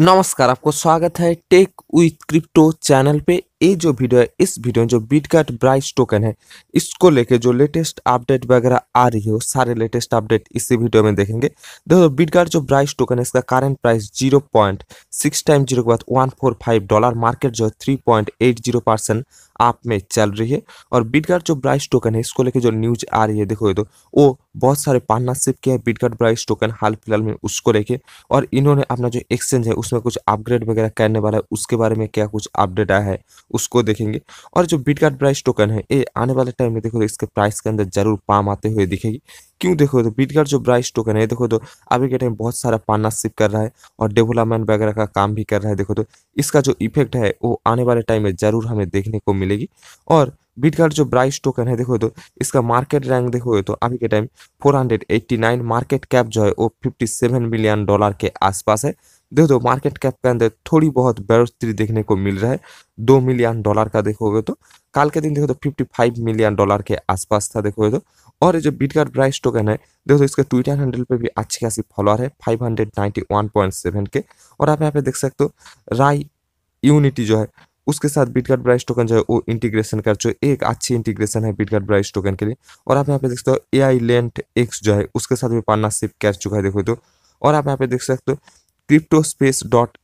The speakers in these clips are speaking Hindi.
नमस्कार आपको स्वागत है टेक विथ क्रिप्टो चैनल पे ये जो वीडियो है इस वीडियो में जो बिटगट ब्राइस टोकन है इसको लेके जो लेटेस्ट अपडेट वगैरह आ रही है वो सारे लेटेस्ट अपडेट इसी वीडियो में देखेंगे देखो बिटगट जो ब्राइस टोकन है इसका current price zero point six time zero के बाद one four five dollar market जो है three point eight zero percent आप में चल रही है और बिटगार्ड जो ब्राइस टोकन है इसको लेके जो न्यूज आ रही है देखो ये तो वो बहुत सारे पार्टनरशिप किया है बिटगार्ड ब्राइस टोकन हाल फिलहाल में उसको लेके और इन्होंने अपना जो एक्सचेंज है उसमें कुछ अपग्रेड वगैरह करने वाला है उसके बारे में क्या कुछ अपडेट आया है उसको देखेंगे और जो बिटगार्ड प्राइस टोकन है ये आने वाले टाइम में देखो तो इसके प्राइस के अंदर जरूर पाम आते हुए दिखेगी क्यों देखो तो बिटगार्ड जो प्राइस टोकन है देखो तो अभी के टाइम बहुत सारा पार्टनरशिप कर रहा है और डेवलपमेंट वगैरह का काम भी कर रहा है देखो तो इसका जो इफेक्ट है वो आने वाले टाइम में जरूर हमें देखने को मिलेगी और बिटगार्ड जो ब्राइस टोकन है देखो तो इसका मार्केट रैंक देखो तो अभी के टाइम 489 मार्केट कैप जो है वो 57 मिलियन डॉलर के आसपास है देख दो मार्केट कैप के अंदर थोड़ी बहुत बढ़ोतरी देखने को मिल रहा है दो मिलियन डॉलर का देखोगे तो कल के दिन देखो तो फिफ्टी फाइव मिलियन डॉलर के आसपास था देखोगे तो और ये जो बिटकार ब्राइस टोकन है देखो तो इसके ट्विटर हैंडल पे भी अच्छी खासी फॉलोअर है five hundred ninety one point seven के और आप यहाँ पे देख सकते हो राय यूनिटी जो है उसके साथ बिटकॉट ब्राइस टोकन जो है वो इंटीग्रेशन कर जो एक अच्छी इंटीग्रेशन है बिटकॉट ब्राइस टोकन के लिए और आप यहाँ पे देख सकते हो ए आई लेंट एक्स जो है उसके साथ भी पार्टनरशिप कर चुका है देखो तो और आप यहाँ पे देख सकते हो क्रिप्टो स्पेस डॉट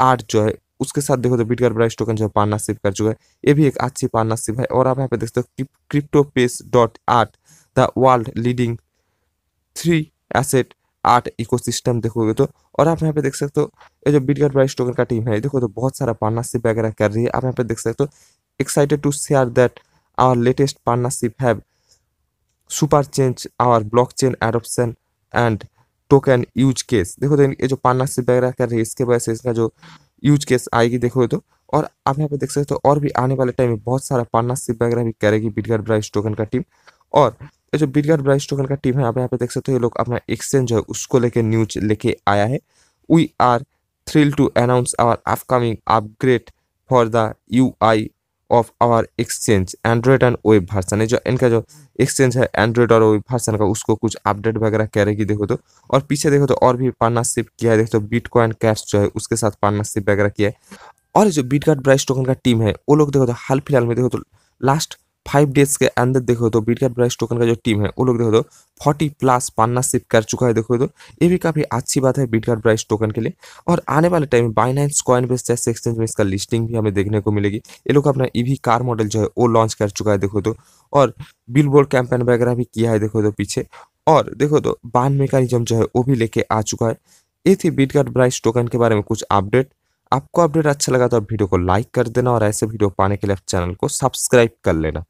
आर्ट जो है उसके साथ देखो तो बिटकर ब्राइस टोकन जो है पार्टनरशिप कर चुका है ये भी एक अच्छी पार्टनरशिप है और आप यहाँ पे देख सकते हो crypto pace dot art the world leading three asset art ecosystem देखोगे तो और आप यहाँ पे देख सकते हो ये जो बिटकर ब्राइस टोकन का टीम है देखो तो बहुत सारा पार्टनरशिप वगैरह कर रही है आप यहाँ पे देख सकते हो excited to share that our latest partnership have super change our blockchain adoption and token use case देखो देखिए तो ये जो पार्टनरशिप वगैरह कर रही है इसके वजह से इसका जो यूज केस आएगी देखो तो और आप यहाँ पे देख सकते हो और भी आने वाले टाइम में बहुत सारा पार्टनरशिप वगैरह भी करेगी बिटगार ब्राइस टोकन का टीम और ये जो बिटगार ब्राइस टोकन का टीम है आप यहाँ पे देख सकते हो ये लोग अपना एक्सचेंज है उसको लेके न्यूज लेके आया है we are thrill to announce our upcoming upgrade for the U I of our exchange Android and web version है जो इनका जो एक्सचेंज है एंड्रॉयड और वेब भर्सन का उसको कुछ अपडेट वगैरह कह रही देखो तो और पीछे देखो तो और भी पार्टनरशिप किया है देखो तो बिटकॉइन कैश जो है उसके साथ पार्टनरशिप वगैरह किया है और जो बीटगार्ड ब्राइस टोकन का टीम है वो लोग देखो तो हाल फिलहाल में देखो तो लास्ट फाइव डेज के अंदर देखो तो बीटकैट ब्राइस टोकन का जो टीम है वो लोग देखो तो फोर्टी प्लस सिप कर चुका है देखो तो ये भी काफ़ी अच्छी बात है बीटकैट ब्राइस टोकन के लिए और आने वाले टाइम में बाइनाइंस कॉइन बेस्ट जैसे एक्सचेंज में इसका लिस्टिंग भी हमें देखने को मिलेगी ये लोग अपना वी कार मॉडल जो है वो लॉन्च कर चुका है देखो तो और बिल बोर्ड कैंपेन वगैरह भी किया है देखो तो पीछे और देखो तो बान मेकानिज्म जो है वो भी लेके आ चुका है ये थी बीटकैट ब्राइस टोकन के बारे में कुछ अपडेट आपको अपडेट अच्छा लगा तो आप वीडियो को लाइक कर देना और ऐसे वीडियो पाने के लिए आप चैनल को सब्सक्राइब कर लेना